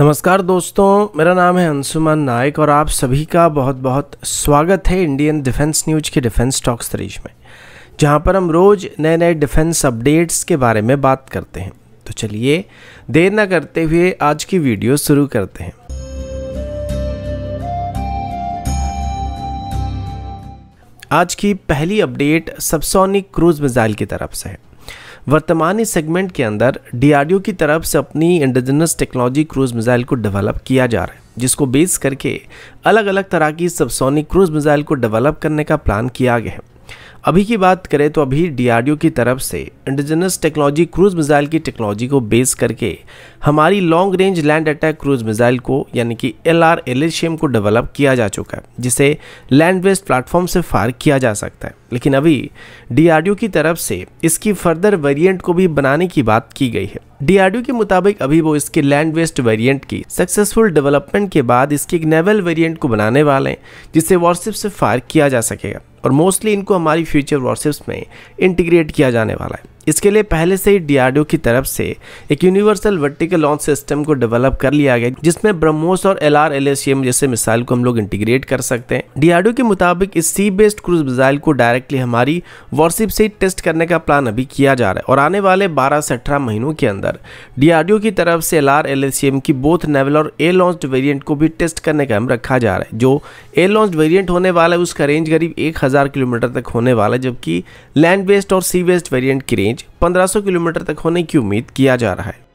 नमस्कार दोस्तों मेरा नाम है अंशुमान नायक और आप सभी का बहुत बहुत स्वागत है इंडियन डिफेंस न्यूज के डिफेंस टॉक सीरीज में जहां पर हम रोज़ नए नए डिफेंस अपडेट्स के बारे में बात करते हैं तो चलिए देर ना करते हुए आज की वीडियो शुरू करते हैं आज की पहली अपडेट सबसोनिक क्रूज मिसाइल की तरफ से है वर्तमान इस सेगमेंट के अंदर डी की तरफ से अपनी इंडिजिनस टेक्नोलॉजी क्रूज मिसाइल को डेवलप किया जा रहा है जिसको बेस करके अलग अलग तरह की सबसोनिक क्रूज मिसाइल को डेवलप करने का प्लान किया गया है अभी की बात करें तो अभी डीआरडीओ की तरफ से इंडिजिनस टेक्नोलॉजी क्रूज मिसाइल की टेक्नोलॉजी को बेस करके हमारी long range land attack cruise missile को यानी कि एल आर को डेवलप किया जा चुका है जिसे लैंड बेस्ड प्लेटफॉर्म से फायर किया जा सकता है लेकिन अभी डीआरडीओ की तरफ से इसकी फर्दर वेरियंट को भी बनाने की बात की गई है डीआरडीओ के मुताबिक अभी वो इसके लैंड वेस्ट वेरिएंट की सक्सेसफुल डेवलपमेंट के बाद इसके एक नेवल वेरिएंट को बनाने वाले हैं जिसे व्हाट्सएप से फायर किया जा सकेगा और मोस्टली इनको हमारी फ्यूचर वर्सेप्स में इंटीग्रेट किया जाने वाला है इसके लिए पहले से ही डीआरडीओ की तरफ से एक यूनिवर्सल वर्टिकल लॉन्च सिस्टम को डेवलप कर लिया गया जिसमें ब्रह्मोस और एल आर जैसे मिसाइल को हम लोग इंटीग्रेट कर सकते हैं डीआरडीओ के मुताबिक इस सी बेस्ड क्रूज मिसाइल को डायरेक्टली हमारी वॉरशिप से टेस्ट करने का प्लान अभी किया जा रहा है और आने वाले बारह से अठारह महीनों के अंदर डीआरडीओ की तरफ से एल आर की बोथ नेवल और ए लॉन्च वेरियंट को भी टेस्ट करने का हम रखा जा रहा है जो ए लॉन्च वेरियंट होने वाला है उसका रेंज करीब एक किलोमीटर तक होने वाला है जबकि लैंड बेस्ड और सी बेस्ड वेरियंट की रेंज रेंज 1500 किलोमीटर तक होने की उम्मीद किया जा रहा है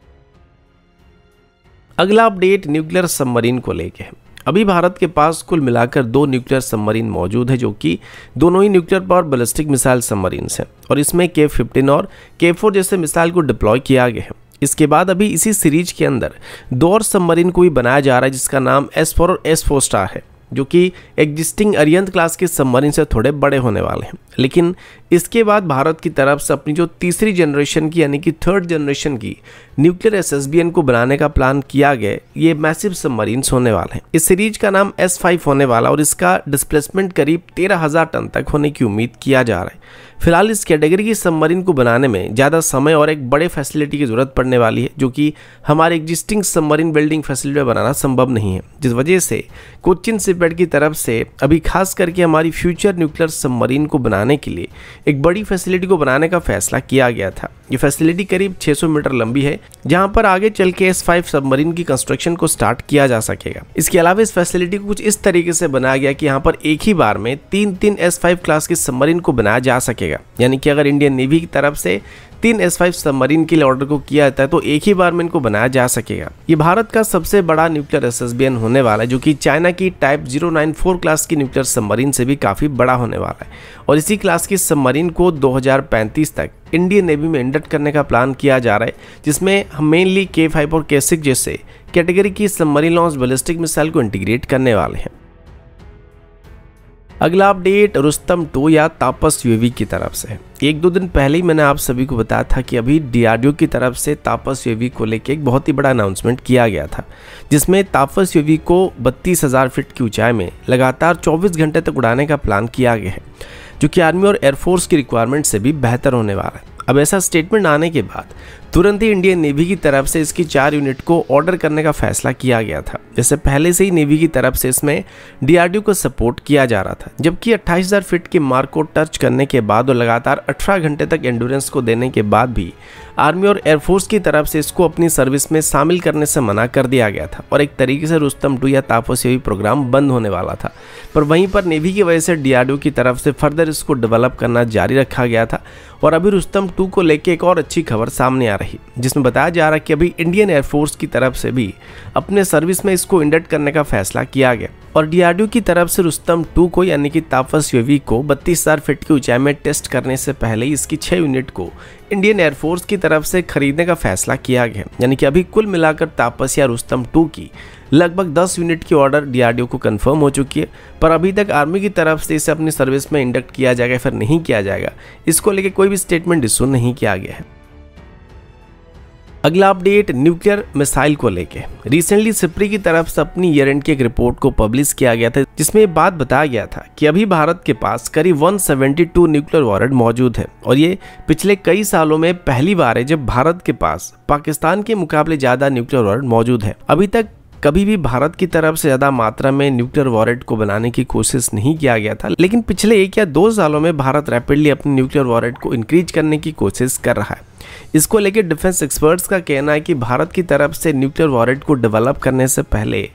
अगला अपडेट न्यूक्लियर सबमरीन को लेकर है अभी भारत के पास कुल मिलाकर दो न्यूक्लियर सबमरीन मौजूद है जो कि दोनों ही nuclear power ballistic missile submarine हैं और इसमें के फिफ्टीन और के फोर जैसे मिसाइल को डिप्लॉय किया गया है इसके बाद अभी इसी सीरीज के अंदर दो और सबमरीन को भी बनाया जा रहा है जिसका नाम एस फोर और एस फोर स्टार है जो कि एग्जिस्टिंग अरियंत क्लास के सबमरीन से थोड़े बड़े होने वाले हैं लेकिन इसके बाद भारत की तरफ से अपनी जो तीसरी जनरेशन की यानी कि थर्ड जनरेशन की न्यूक्लियर एस को बनाने का प्लान किया गया ये मैसिव सबमरीन होने वाले हैं इस सीरीज का नाम एस होने वाला और इसका डिस्प्लेसमेंट करीब तेरह टन तक होने की उम्मीद किया जा रहा है फिलहाल इस कैटेगरी की सबमरीन को बनाने में ज़्यादा समय और एक बड़े फैसिलिटी की ज़रूरत पड़ने वाली है जो कि हमारे एग्जिस्टिंग सबमरीन बिल्डिंग फैसिलिटी बनाना संभव नहीं है जिस वजह से कोचिन सिपेड की तरफ से अभी खास करके हमारी फ्यूचर न्यूक्लियर सबमरीन को बनाने के लिए एक बड़ी फैसिलिटी को बनाने का फैसला किया गया था ये फैसिलिटी करीब 600 मीटर लंबी है जहां पर आगे चल के एस फाइव सबमरीन की कंस्ट्रक्शन को स्टार्ट किया जा सकेगा इसके अलावा इस फैसिलिटी को कुछ इस तरीके से बनाया गया कि यहाँ पर एक ही बार में तीन तीन एस फाइव क्लास की सबमरीन को बनाया जा सकेगा यानी कि अगर इंडियन नेवी की तरफ से तीन एस फाइव सबमरीन के लिए ऑर्डर को किया जाता है तो एक ही बार में इनको बनाया जा सकेगा ये भारत का सबसे बड़ा न्यूक्लियर एस होने वाला है जो कि चाइना की टाइप जीरो क्लास की न्यूक्लियर सबमरीन से भी काफ़ी बड़ा होने वाला है और इसी क्लास की सबमरीन को दो तक इंडियन नेवी में इंडक्ट करने का प्लान किया जा रहा है जिसमें हम मेनली के फाइव और के सिक्स जैसे कैटेगरी की सबमरीन लॉन्च बैलिस्टिक मिसाइल को इंटीग्रेट करने वाले हैं अगला अपडेट रुस्तम टू या तापस यूवी की तरफ से एक दो दिन पहले ही मैंने आप सभी को बताया था कि अभी डी की तरफ से तापस यूवी को लेकर एक बहुत ही बड़ा अनाउंसमेंट किया गया था जिसमें तापस यूवी को बत्तीस हज़ार फीट की ऊंचाई में लगातार 24 घंटे तक उड़ाने का प्लान किया गया है जो कि आर्मी और एयरफोर्स की रिक्वायरमेंट से भी बेहतर होने वाला है अब ऐसा स्टेटमेंट आने के बाद तुरंत ही इंडियन नेवी की तरफ से इसकी चार यूनिट को ऑर्डर करने का फैसला किया गया था जैसे पहले से ही नेवी की तरफ से इसमें डीआरडीओ को सपोर्ट किया जा रहा था जबकि 28,000 फीट के मार्क को टच करने के बाद और लगातार 18 घंटे तक एंडोरेंस को देने के बाद भी आर्मी और एयरफोर्स की तरफ से इसको अपनी सर्विस में शामिल करने से मना कर दिया गया था और एक तरीके से रुस्तम टू या भी प्रोग्राम बंद होने वाला था पर वहीं पर नेवी की वजह से डीआरडीओ की तरफ से फर्दर इसको डेवलप करना जारी रखा गया था और अभी रुस्तम टू को लेकर एक और अच्छी खबर सामने आ रही रही जिसमें बताया जा रहा है कि अभी इंडियन एयरफोर्स की तरफ से भी अपने सर्विस में इसको इंडक्ट करने का फैसला किया गया और डीआरडीओ की तरफ से रुस्तम टू को यानी कि तापस यूवी को बत्तीस हजार फीट की ऊंचाई में टेस्ट करने से पहले ही इसकी छह यूनिट को इंडियन एयरफोर्स की तरफ से खरीदने का फैसला किया गया यानी कि अभी कुल मिलाकर तापस या रुस्तम टू की लगभग 10 यूनिट की ऑर्डर डीआरडीओ को कंफर्म हो चुकी है पर अभी तक आर्मी की तरफ से इसे अपनी सर्विस में इंडक्ट किया जाएगा फिर नहीं किया जाएगा इसको लेकर कोई भी स्टेटमेंट इशू नहीं किया गया है अगला अपडेट न्यूक्लियर मिसाइल को लेके रिसेंटली सिप्री की तरफ से अपनी ईयर एंड की एक रिपोर्ट को पब्लिश किया गया था जिसमें बात बताया गया था कि अभी भारत के पास करीब 172 न्यूक्लियर वॉरड मौजूद है और ये पिछले कई सालों में पहली बार है जब भारत के पास पाकिस्तान के मुकाबले ज्यादा न्यूक्लियर वॉरड मौजूद है अभी तक कभी भी भारत की तरफ से ज्यादा मात्रा में न्यूक्लियर वॉरेट को बनाने की कोशिश नहीं किया गया था लेकिन पिछले एक या दो सालों में भारत रैपिडली अपने न्यूक्लियर वॉरेट को इंक्रीज करने की कोशिश कर रहा है इसको लेकर डिफेंस एक्सपर्ट्स का कहना है कि भारत की तरफ से न्यूक्लियर वॉरेट को डेवलप करने से पहले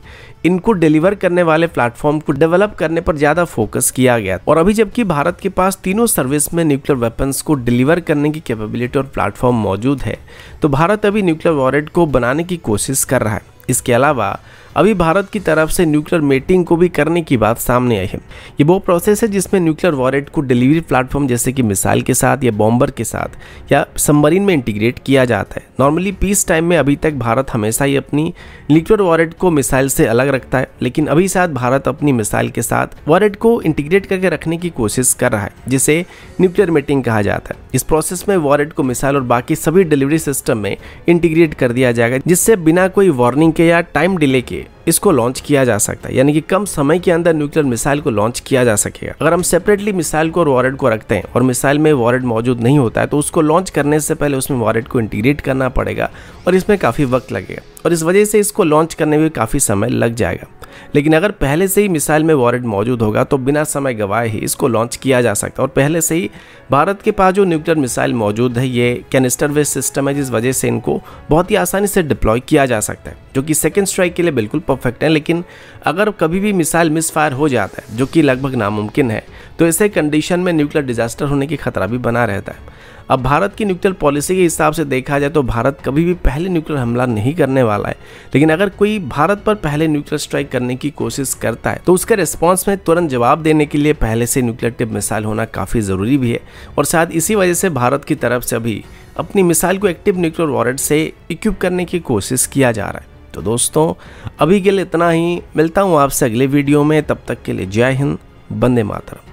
इनको डिलीवर करने वाले प्लेटफॉर्म को डेवलप करने पर ज्यादा फोकस किया गया और अभी जबकि भारत के पास तीनों सर्विस में न्यूक्लियर वेपन्स को डिलीवर करने की कैपेबिलिटी और प्लेटफॉर्म मौजूद है तो भारत अभी न्यूक्लियर वॉरेट को बनाने की कोशिश कर रहा है इसके अलावा अभी भारत की तरफ से न्यूक्लियर मेटिंग को भी करने की बात सामने आई है ये वो प्रोसेस है जिसमें न्यूक्लियर वॉरेट को डिलीवरी प्लेटफॉर्म जैसे कि मिसाइल के साथ या बॉम्बर के साथ या सबमरीन में इंटीग्रेट किया जाता है नॉर्मली पीस टाइम में अभी तक भारत हमेशा ही अपनी न्यूक्लियर वॉरेट को मिसाइल से अलग रखता है लेकिन अभी शायद भारत अपनी मिसाइल के साथ वॉरेट को इंटीग्रेट करके रखने की कोशिश कर रहा है जिसे न्यूक्लियर मेटिंग कहा जाता है इस प्रोसेस में वॉरेट को मिसाइल और बाकी सभी डिलीवरी सिस्टम में इंटीग्रेट कर दिया जाएगा जिससे बिना कोई वार्निंग के या टाइम डिले के night. इसको लॉन्च किया जा सकता है यानी कि कम समय के अंदर न्यूक्लियर मिसाइल को लॉन्च किया जा सकेगा अगर हम सेपरेटली मिसाइल को और वॉरेट को रखते हैं और मिसाइल में वॉरेट मौजूद नहीं होता है तो उसको लॉन्च करने से पहले उसमें वॉरेट को इंटीग्रेट करना पड़ेगा और इसमें काफ़ी वक्त लगेगा और इस वजह से इसको लॉन्च करने में काफ़ी समय लग जाएगा लेकिन अगर पहले से ही मिसाइल में वॉरेट मौजूद होगा तो बिना समय गवाए ही इसको लॉन्च किया जा सकता है और पहले से ही भारत के पास जो न्यूक्लियर मिसाइल मौजूद है ये कैनिस्टर वेस्ट सिस्टम है जिस वजह से इनको बहुत ही आसानी से डिप्लॉय किया जा सकता है जो कि सेकेंड स्ट्राइक के लिए बिल्कुल परफेक्ट है लेकिन अगर कभी भी मिसाइल मिस फायर हो जाता है जो कि लगभग नामुमकिन है तो ऐसे कंडीशन में न्यूक्लियर डिजास्टर होने की खतरा भी बना रहता है अब भारत की न्यूक्लियर पॉलिसी के हिसाब से देखा जाए तो भारत कभी भी पहले न्यूक्लियर हमला नहीं करने वाला है लेकिन अगर कोई भारत पर पहले न्यूक्लियर स्ट्राइक करने की कोशिश करता है तो उसके रिस्पॉन्स में तुरंत जवाब देने के लिए पहले से न्यूक्लियर टिप मिसाइल होना काफ़ी ज़रूरी भी है और शायद इसी वजह से भारत की तरफ से अभी अपनी मिसाइल को एक्टिव न्यूक्लियर वॉरेट से इक्विप करने की कोशिश किया जा रहा है तो दोस्तों अभी के लिए इतना ही मिलता हूँ आपसे अगले वीडियो में तब तक के लिए जय हिंद बंदे मातरम